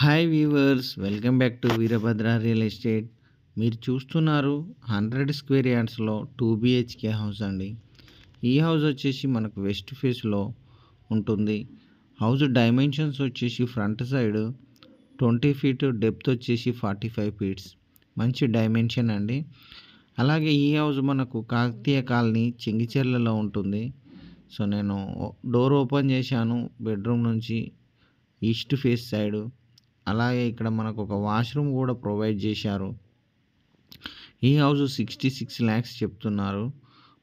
hi viewers welcome back to Veerabhadra real estate మీరు చూస్తున్నారు hundred square యార్డ్స్లో టూ బిహెచ్కే హౌస్ అండి ఈ హౌస్ వచ్చేసి మనకు వెస్ట్ ఫేస్లో ఉంటుంది హౌస్ డైమెన్షన్స్ వచ్చేసి front side twenty feet depth వచ్చేసి ఫార్టీ ఫైవ్ ఫీట్స్ మంచి డైమెన్షన్ అండి అలాగే ఈ హౌస్ మనకు కాకతీయ కాలనీ చెంగిచెర్లలో ఉంటుంది సో నేను డోర్ ఓపెన్ చేశాను బెడ్రూమ్ నుంచి ఈస్ట్ ఫేస్ సైడు అలాగే ఇక్కడ మనకు ఒక వాష్రూమ్ కూడా ప్రొవైడ్ చేశారు ఈ హౌస్ సిక్స్టీ సిక్స్ ల్యాక్స్ చెప్తున్నారు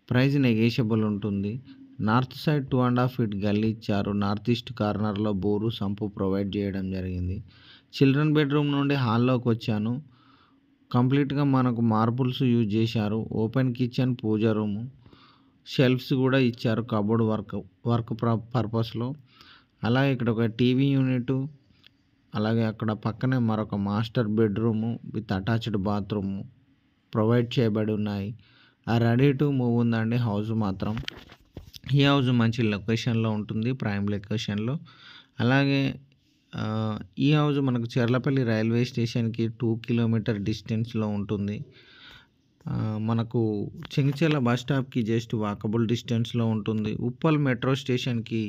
ప్రైస్ నెగేషబుల్ ఉంటుంది north side two and half feet గల్లీ ఇచ్చారు నార్త్ ఈస్ట్ కార్నర్లో బోరు సంపు ప్రొవైడ్ చేయడం జరిగింది చిల్డ్రన్ బెడ్రూమ్ నుండి హాల్లోకి వచ్చాను కంప్లీట్గా మనకు మార్బుల్స్ యూజ్ చేశారు open kitchen puja room shelves కూడా ఇచ్చారు కబోర్డ్ వర్క్ వర్క్ పర్పస్లో అలాగే ఇక్కడ ఒక టీవీ యూనిట్ అలాగే అక్కడ పక్కనే మరొక master bedroom with attached bathroom provide చేయబడి ఉన్నాయి ఆ రెడీ టు మూవ్ ఉందండి హౌస్ మాత్రం ఈ హౌస్ మంచి లొకేషన్లో ఉంటుంది ప్రైమ్ లొకేషన్లో అలాగే ఈ హౌస్ మనకు చెర్లపల్లి రైల్వే స్టేషన్కి టూ కిలోమీటర్ డిస్టెన్స్లో ఉంటుంది మనకు చెంగిచెల బస్ స్టాప్కి జస్ట్ వాకబుల్ డిస్టెన్స్లో ఉంటుంది ఉప్పల్ మెట్రో స్టేషన్కి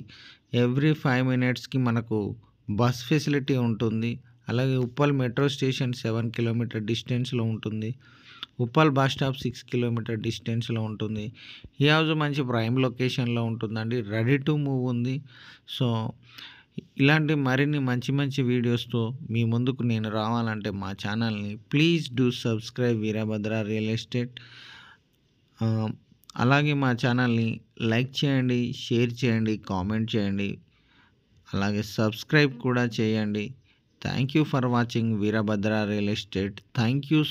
ఎవ్రీ ఫైవ్ మినిట్స్కి మనకు బస్ ఫెసిలిటీ ఉంటుంది అలాగే Uppal metro station seven kilometre డిస్టెన్స్లో ఉంటుంది Uppal bus stop six kilometre డిస్టెన్స్లో ఉంటుంది ఈ హౌజ్ మంచి ప్రైమ్ లొకేషన్లో ఉంటుందండి రెడీ టు మూవ్ ఉంది సో ఇలాంటి మరిన్ని మంచి మంచి వీడియోస్తో మీ ముందుకు నేను రావాలంటే మా ఛానల్ని please do subscribe Veerabhadra real estate అలాగే మా ఛానల్ని లైక్ చేయండి షేర్ చేయండి కామెంట్ చేయండి అలాగే సబ్స్క్రైబ్ కూడా చేయండి thank you for watching Veerabhadra real estate thank you